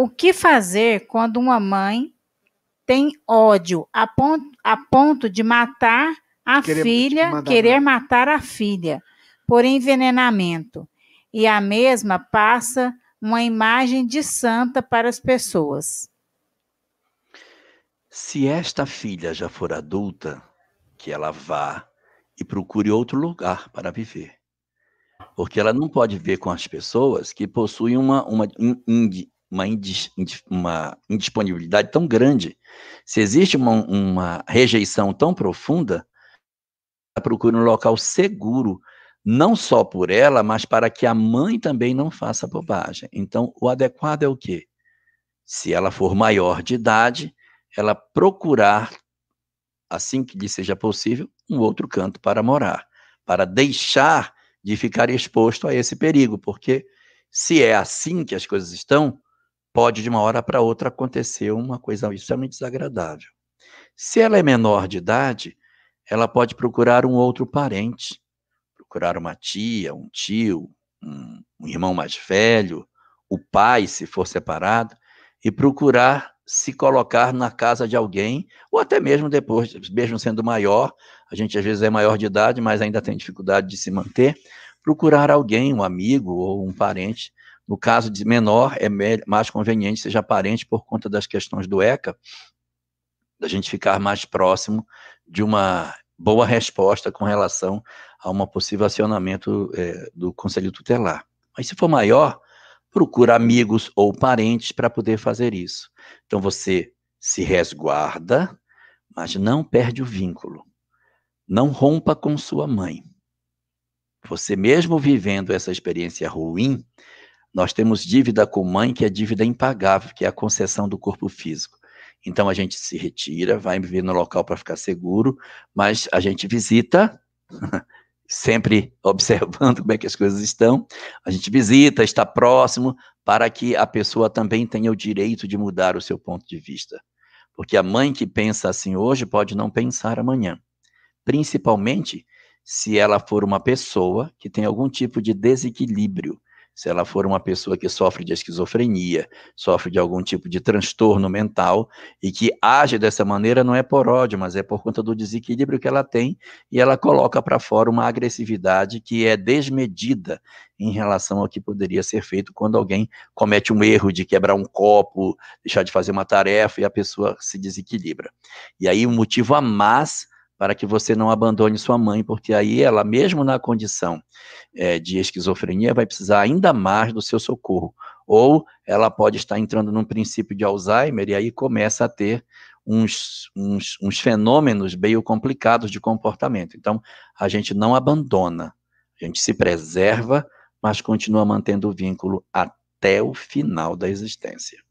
O que fazer quando uma mãe tem ódio a ponto, a ponto de matar a querer filha, querer matar a filha por envenenamento, e a mesma passa uma imagem de santa para as pessoas? Se esta filha já for adulta, que ela vá e procure outro lugar para viver. Porque ela não pode ver com as pessoas que possuem uma, uma uma, indis, uma indisponibilidade tão grande, se existe uma, uma rejeição tão profunda, ela procura um local seguro, não só por ela, mas para que a mãe também não faça bobagem. Então, o adequado é o quê? Se ela for maior de idade, ela procurar, assim que lhe seja possível, um outro canto para morar, para deixar de ficar exposto a esse perigo, porque se é assim que as coisas estão, pode de uma hora para outra acontecer uma coisa extremamente desagradável. Se ela é menor de idade, ela pode procurar um outro parente, procurar uma tia, um tio, um, um irmão mais velho, o pai, se for separado, e procurar se colocar na casa de alguém, ou até mesmo depois, mesmo sendo maior, a gente às vezes é maior de idade, mas ainda tem dificuldade de se manter, procurar alguém, um amigo ou um parente, no caso de menor, é mais conveniente seja parente por conta das questões do ECA, da gente ficar mais próximo de uma boa resposta com relação a um possível acionamento é, do conselho tutelar. Mas se for maior, procura amigos ou parentes para poder fazer isso. Então você se resguarda, mas não perde o vínculo. Não rompa com sua mãe. Você mesmo vivendo essa experiência ruim, nós temos dívida com mãe, que é dívida impagável, que é a concessão do corpo físico. Então a gente se retira, vai viver no local para ficar seguro, mas a gente visita, sempre observando como é que as coisas estão, a gente visita, está próximo, para que a pessoa também tenha o direito de mudar o seu ponto de vista. Porque a mãe que pensa assim hoje pode não pensar amanhã. Principalmente se ela for uma pessoa que tem algum tipo de desequilíbrio se ela for uma pessoa que sofre de esquizofrenia, sofre de algum tipo de transtorno mental e que age dessa maneira não é por ódio, mas é por conta do desequilíbrio que ela tem e ela coloca para fora uma agressividade que é desmedida em relação ao que poderia ser feito quando alguém comete um erro de quebrar um copo, deixar de fazer uma tarefa e a pessoa se desequilibra. E aí o um motivo a mais para que você não abandone sua mãe, porque aí ela, mesmo na condição é, de esquizofrenia, vai precisar ainda mais do seu socorro. Ou ela pode estar entrando num princípio de Alzheimer e aí começa a ter uns, uns, uns fenômenos meio complicados de comportamento. Então, a gente não abandona, a gente se preserva, mas continua mantendo o vínculo até o final da existência.